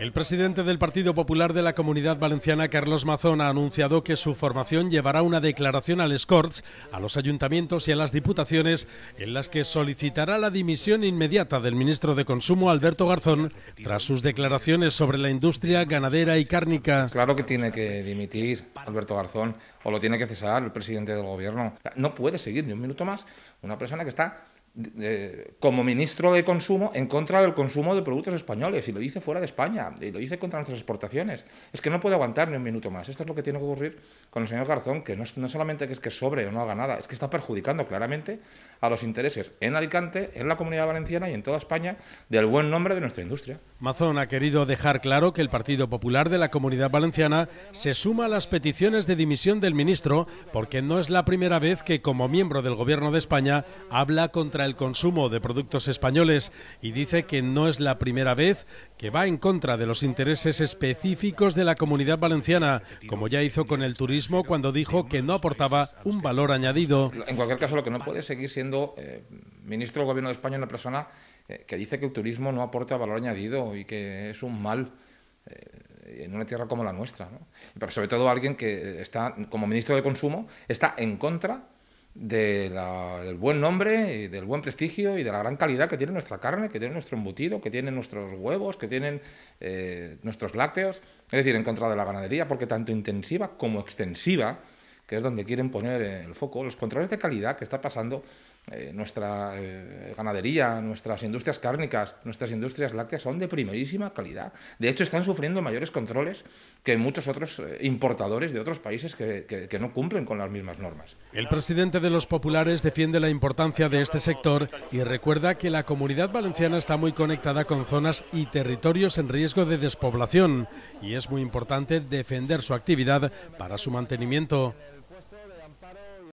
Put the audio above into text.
El presidente del Partido Popular de la Comunidad Valenciana, Carlos Mazón, ha anunciado que su formación llevará una declaración al Escorts, a los ayuntamientos y a las diputaciones, en las que solicitará la dimisión inmediata del ministro de Consumo, Alberto Garzón, tras sus declaraciones sobre la industria ganadera y cárnica. Claro que tiene que dimitir Alberto Garzón, o lo tiene que cesar el presidente del Gobierno. No puede seguir ni un minuto más una persona que está como ministro de Consumo en contra del consumo de productos españoles y lo dice fuera de España y lo dice contra nuestras exportaciones. Es que no puede aguantar ni un minuto más. Esto es lo que tiene que ocurrir con el señor Garzón, que no, no solamente que es que sobre o no haga nada, es que está perjudicando claramente a los intereses en Alicante, en la comunidad valenciana y en toda España del buen nombre de nuestra industria. Mazón ha querido dejar claro que el Partido Popular de la Comunidad Valenciana se suma a las peticiones de dimisión del ministro porque no es la primera vez que como miembro del Gobierno de España habla contra el consumo de productos españoles y dice que no es la primera vez que va en contra de los intereses específicos de la comunidad valenciana, como ya hizo con el turismo cuando dijo que no aportaba un valor añadido. En cualquier caso, lo que no puede seguir siendo eh, ministro del Gobierno de España una persona eh, que dice que el turismo no aporta valor añadido y que es un mal. Eh, en una tierra como la nuestra, pero sobre todo alguien que está como ministro de consumo está en contra del buen nombre, y del buen prestigio y de la gran calidad que tiene nuestra carne, que tiene nuestro embutido, que tienen nuestros huevos, que tienen eh, nuestros lácteos. Es decir, en contra de la ganadería, porque tanto intensiva como extensiva, que es donde quieren poner el foco, los controles de calidad que está pasando eh, nuestra eh, ganadería, nuestras industrias cárnicas, nuestras industrias lácteas son de primerísima calidad. De hecho, están sufriendo mayores controles que muchos otros eh, importadores de otros países que no cumplen con las mismas normas. El presidente de los populares defiende la importancia de este sector y recuerda que la comunidad valenciana está muy conectada con zonas y territorios en riesgo de despoblación y es muy importante defender su actividad para su mantenimiento.